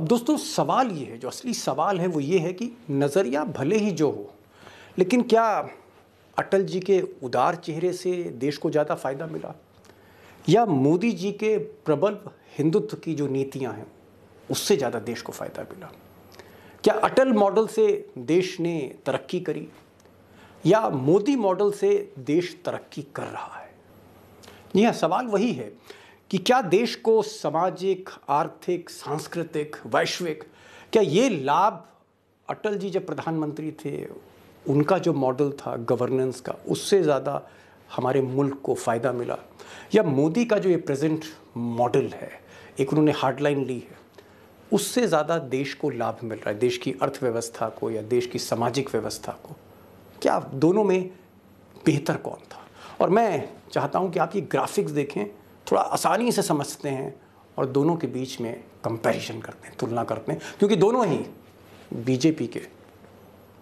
अब दोस्तों सवाल ये है जो असली सवाल है वो ये है कि नज़रिया भले ही जो हो लेकिन क्या अटल जी के उदार चेहरे से देश को ज़्यादा फ़ायदा मिला या मोदी जी के प्रबल हिंदुत्व की जो नीतियाँ हैं उससे ज़्यादा देश को फ़ायदा मिला क्या अटल मॉडल से देश ने तरक्की करी या मोदी मॉडल से देश तरक्की कर रहा है जी हाँ सवाल वही है कि क्या देश को सामाजिक आर्थिक सांस्कृतिक वैश्विक क्या ये लाभ अटल जी जब प्रधानमंत्री थे उनका जो मॉडल था गवर्नेंस का उससे ज़्यादा हमारे मुल्क को फ़ायदा मिला या मोदी का जो ये प्रेजेंट मॉडल है एक उन्होंने हार्डलाइन ली है उससे ज़्यादा देश को लाभ मिल रहा है देश की अर्थव्यवस्था को या देश की सामाजिक व्यवस्था को क्या दोनों में बेहतर कौन था और मैं चाहता हूँ कि आप ये ग्राफिक्स देखें थोड़ा आसानी से समझते हैं और दोनों के बीच में कंपैरिजन करते हैं तुलना करते हैं क्योंकि दोनों ही बीजेपी के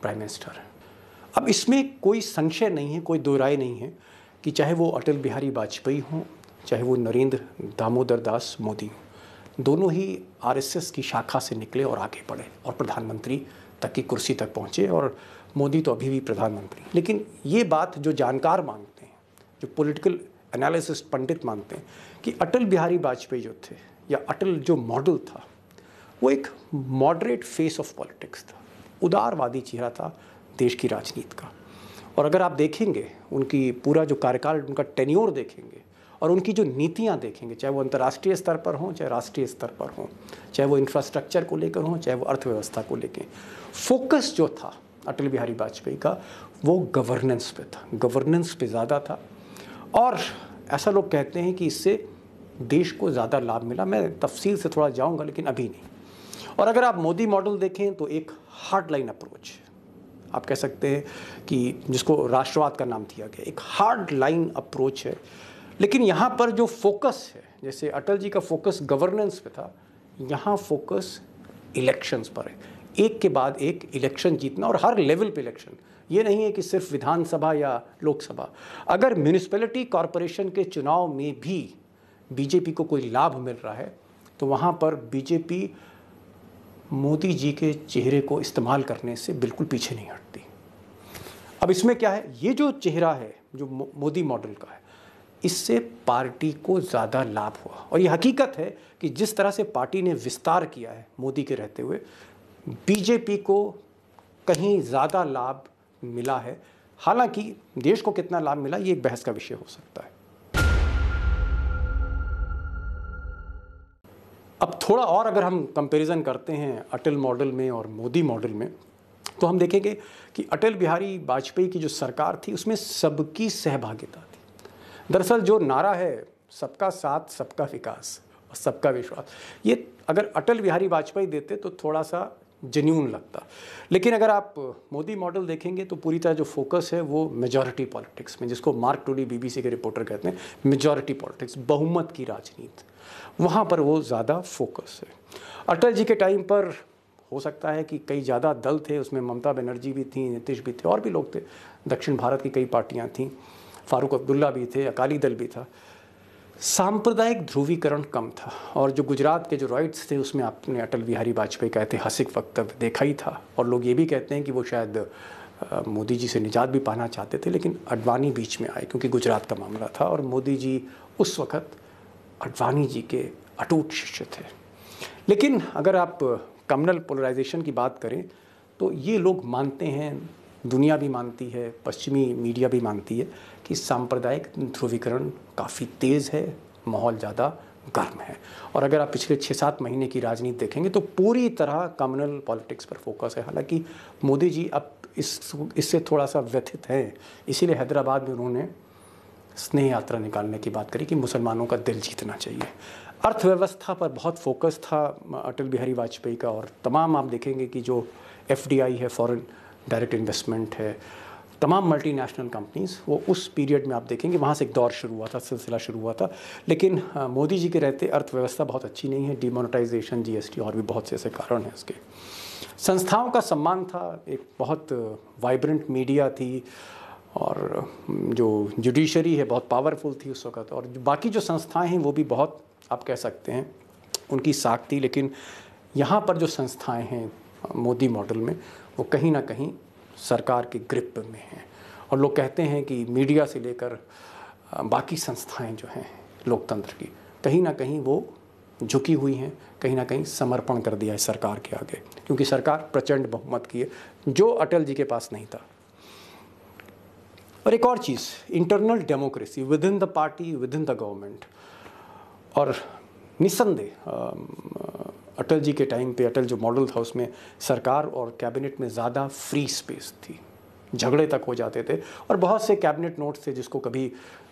प्राइम मिनिस्टर हैं अब इसमें कोई संशय नहीं है कोई दो राय नहीं है कि चाहे वो अटल बिहारी वाजपेयी हों चाहे वो नरेंद्र दामोदर दास मोदी हों दोनों ही आरएसएस की शाखा से निकले और आगे बढ़े और प्रधानमंत्री तक की कुर्सी तक पहुँचे और मोदी तो अभी भी प्रधानमंत्री लेकिन ये बात जो जानकार मांगते हैं जो पॉलिटिकल एनालिसिस पंडित मानते हैं कि अटल बिहारी वाजपेयी जो थे या अटल जो मॉडल था वो एक मॉडरेट फेस ऑफ पॉलिटिक्स था उदारवादी चेहरा था देश की राजनीति का और अगर आप देखेंगे उनकी पूरा जो कार्यकाल उनका टेन्योर देखेंगे और उनकी जो नीतियाँ देखेंगे चाहे वो अंतर्राष्ट्रीय स्तर पर हों चाहे राष्ट्रीय स्तर पर हों चाहे वो इंफ्रास्ट्रक्चर को लेकर हों चाहे वो अर्थव्यवस्था को लेकर फोकस जो था अटल बिहारी वाजपेयी का वो गवर्नेंस पे था गवर्नेंस पे ज़्यादा था और ऐसा लोग कहते हैं कि इससे देश को ज़्यादा लाभ मिला मैं तफसील से थोड़ा जाऊँगा लेकिन अभी नहीं और अगर आप मोदी मॉडल देखें तो एक हार्ड लाइन अप्रोच आप कह सकते हैं कि जिसको राष्ट्रवाद का नाम दिया गया एक हार्ड लाइन अप्रोच है लेकिन यहाँ पर जो फोकस है जैसे अटल जी का फोकस गवर्नेंस पे था यहाँ फोकस इलेक्शंस पर है एक के बाद एक इलेक्शन जीतना और हर लेवल पे इलेक्शन ये नहीं है कि सिर्फ विधानसभा या लोकसभा अगर म्यूनिसपैलिटी कॉरपोरेशन के चुनाव में भी बीजेपी को कोई लाभ मिल रहा है तो वहाँ पर बीजेपी मोदी जी के चेहरे को इस्तेमाल करने से बिल्कुल पीछे नहीं हटती अब इसमें क्या है ये जो चेहरा है जो मोदी मॉडल का है इससे पार्टी को ज़्यादा लाभ हुआ और ये हकीकत है कि जिस तरह से पार्टी ने विस्तार किया है मोदी के रहते हुए बीजेपी को कहीं ज़्यादा लाभ मिला है हालांकि देश को कितना लाभ मिला ये एक बहस का विषय हो सकता है अब थोड़ा और अगर हम कंपैरिजन करते हैं अटल मॉडल में और मोदी मॉडल में तो हम देखेंगे कि अटल बिहारी वाजपेयी की जो सरकार थी उसमें सबकी सहभागिता थी दरअसल जो नारा है सबका साथ सबका विकास और सबका विश्वास ये अगर अटल बिहारी वाजपेयी देते तो थोड़ा सा जेन्यून लगता लेकिन अगर आप मोदी मॉडल देखेंगे तो पूरी तरह जो फोकस है वो मेजॉरिटी पॉलिटिक्स में जिसको मार्क टोली बीबीसी के रिपोर्टर कहते हैं मेजॉरिटी पॉलिटिक्स बहुमत की राजनीति वहाँ पर वो ज़्यादा फोकस है अटल जी के टाइम पर हो सकता है कि कई ज़्यादा दल थे उसमें ममता बनर्जी भी थी नीतीश भी थे और भी लोग थे दक्षिण भारत की कई पार्टियाँ थीं फारूक अब्दुल्ला भी थे अकाली दल भी था सांप्रदायिक ध्रुवीकरण कम था और जो गुजरात के जो राइट्स थे उसमें आपने अटल बिहारी वाजपेयी का ऐतिहासिक वक्तव्य देखा ही था और लोग ये भी कहते हैं कि वो शायद मोदी जी से निजात भी पाना चाहते थे लेकिन अडवाणी बीच में आए क्योंकि गुजरात का मामला था और मोदी जी उस वक़्त अडवाणी जी के अटूट शिष्य थे लेकिन अगर आप कम्युनल पोलराइजेशन की बात करें तो ये लोग मानते हैं दुनिया भी मानती है पश्चिमी मीडिया भी मानती है कि सांप्रदायिक ध्रुवीकरण काफ़ी तेज़ है माहौल ज़्यादा गर्म है और अगर आप पिछले छः सात महीने की राजनीति देखेंगे तो पूरी तरह कम्युनल पॉलिटिक्स पर फोकस है हालांकि मोदी जी अब इस इससे थोड़ा सा व्यथित हैं इसीलिए हैदराबाद में उन्होंने स्नेह यात्रा निकालने की बात करी कि मुसलमानों का दिल जीतना चाहिए अर्थव्यवस्था पर बहुत फोकस था अटल बिहारी वाजपेयी का और तमाम आप देखेंगे कि जो एफ है फॉरन डायरेक्ट इन्वेस्टमेंट है तमाम मल्टीनेशनल कंपनीज़ वो उस पीरियड में आप देखेंगे वहाँ से एक दौर शुरू हुआ था सिलसिला शुरू हुआ था लेकिन हाँ, मोदी जी के रहते अर्थव्यवस्था बहुत अच्छी नहीं है डिमोनेटाइजेशन जीएसटी और भी बहुत से ऐसे कारण हैं इसके संस्थाओं का सम्मान था एक बहुत वाइब्रेंट मीडिया थी और हाँ, जो जुडिशरी है बहुत पावरफुल थी उस वक्त और जो बाकी जो संस्थाएं हैं वो भी बहुत आप कह सकते हैं उनकी साख थी लेकिन यहाँ पर जो संस्थाएं हैं हाँ, मोदी मॉडल में वो कहीं ना कहीं सरकार के ग्रिप में हैं और लोग कहते हैं कि मीडिया से लेकर बाकी संस्थाएं जो हैं लोकतंत्र की कहीं ना कहीं वो झुकी हुई हैं कहीं ना कहीं समर्पण कर दिया है सरकार के आगे क्योंकि सरकार प्रचंड बहुमत की है जो अटल जी के पास नहीं था और एक और चीज़ internal democracy within the party within the government और निसंदेह अटल जी के टाइम पे अटल जो मॉडल था उसमें सरकार और कैबिनेट में ज़्यादा फ्री स्पेस थी झगड़े तक हो जाते थे और बहुत से कैबिनेट नोट्स थे जिसको कभी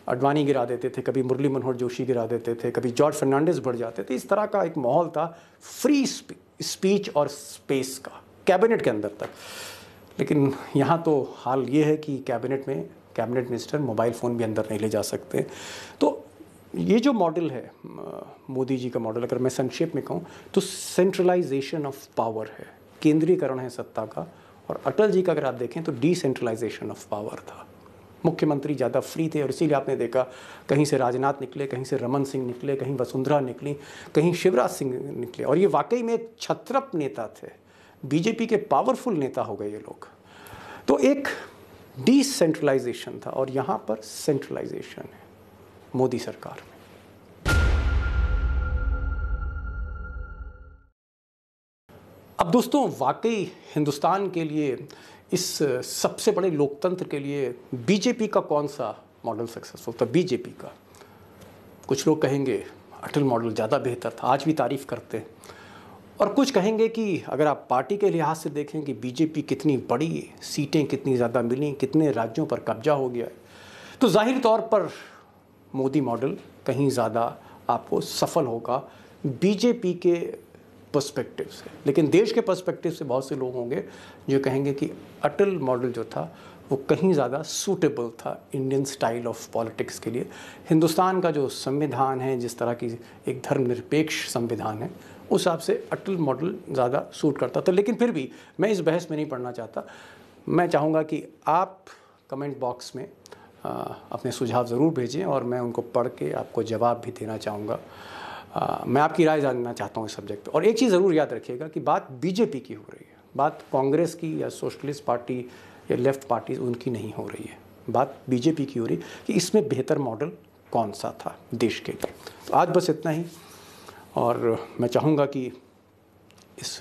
अडवाणी गिरा देते थे कभी मुरली मनोहर जोशी गिरा देते थे कभी जॉर्ज फर्नांडिस बढ़ जाते थे इस तरह का एक माहौल था फ्री स्पीच और स्पेस का कैबिनेट के अंदर तक लेकिन यहाँ तो हाल ये है कि कैबिनेट में कैबिनेट मिनिस्टर मोबाइल फ़ोन भी अंदर नहीं ले जा सकते तो ये जो मॉडल है मोदी जी का मॉडल अगर मैं संक्षेप में कहूँ तो सेंट्रलाइजेशन ऑफ पावर है केंद्रीकरण है सत्ता का और अटल जी का अगर आप देखें तो डिसेंट्रलाइजेशन ऑफ पावर था मुख्यमंत्री ज़्यादा फ्री थे और इसीलिए आपने देखा कहीं से राजनाथ निकले कहीं से रमन सिंह निकले कहीं वसुंधरा निकली कहीं शिवराज सिंह निकले और ये वाकई में छत्रप नेता थे बीजेपी के पावरफुल नेता हो गए ये लोग तो एक डिसेंट्रलाइजेशन था और यहाँ पर सेंट्रलाइजेशन है मोदी सरकार में अब दोस्तों वाकई हिंदुस्तान के लिए इस सबसे बड़े लोकतंत्र के लिए बीजेपी का कौन सा मॉडल सक्सेसफुल था बीजेपी का कुछ लोग कहेंगे अटल मॉडल ज़्यादा बेहतर था आज भी तारीफ करते हैं और कुछ कहेंगे कि अगर आप पार्टी के लिहाज से देखें कि बीजेपी कितनी बड़ी सीटें कितनी ज़्यादा मिली कितने राज्यों पर कब्जा हो गया है तो जाहिर तौर पर मोदी मॉडल कहीं ज़्यादा आपको सफल होगा बीजेपी के पर्सपेक्टिव से लेकिन देश के पर्सपेक्टिव से बहुत से लोग होंगे जो कहेंगे कि अटल मॉडल जो था वो कहीं ज़्यादा सूटेबल था इंडियन स्टाइल ऑफ पॉलिटिक्स के लिए हिंदुस्तान का जो संविधान है जिस तरह की एक धर्मनिरपेक्ष संविधान है उस हिसाब से अटल मॉडल ज़्यादा सूट करता था लेकिन फिर भी मैं इस बहस में नहीं पढ़ना चाहता मैं चाहूँगा कि आप कमेंट बॉक्स में अपने सुझाव ज़रूर भेजें और मैं उनको पढ़ के आपको जवाब भी देना चाहूँगा मैं आपकी राय जानना चाहता हूँ इस सब्जेक्ट पर और एक चीज़ ज़रूर याद रखिएगा कि बात बीजेपी की हो रही है बात कांग्रेस की या सोशलिस्ट पार्टी या लेफ्ट पार्टी उनकी नहीं हो रही है बात बीजेपी की हो रही कि इसमें बेहतर मॉडल कौन सा था देश के लिए तो आज बस इतना ही और मैं चाहूँगा कि इस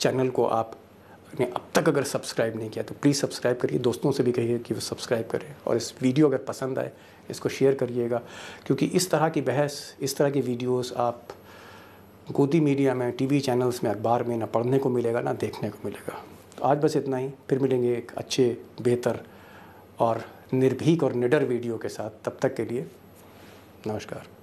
चैनल को आप ने अब तक अगर सब्सक्राइब नहीं किया तो प्लीज़ सब्सक्राइब करिए दोस्तों से भी कहिए कि वो सब्सक्राइब करें और इस वीडियो अगर पसंद आए इसको शेयर करिएगा क्योंकि इस तरह की बहस इस तरह की वीडियोस आप गोदी मीडिया में टीवी चैनल्स में अखबार में ना पढ़ने को मिलेगा ना देखने को मिलेगा तो आज बस इतना ही फिर मिलेंगे एक अच्छे बेहतर और निर्भीक और निडर वीडियो के साथ तब तक के लिए नमस्कार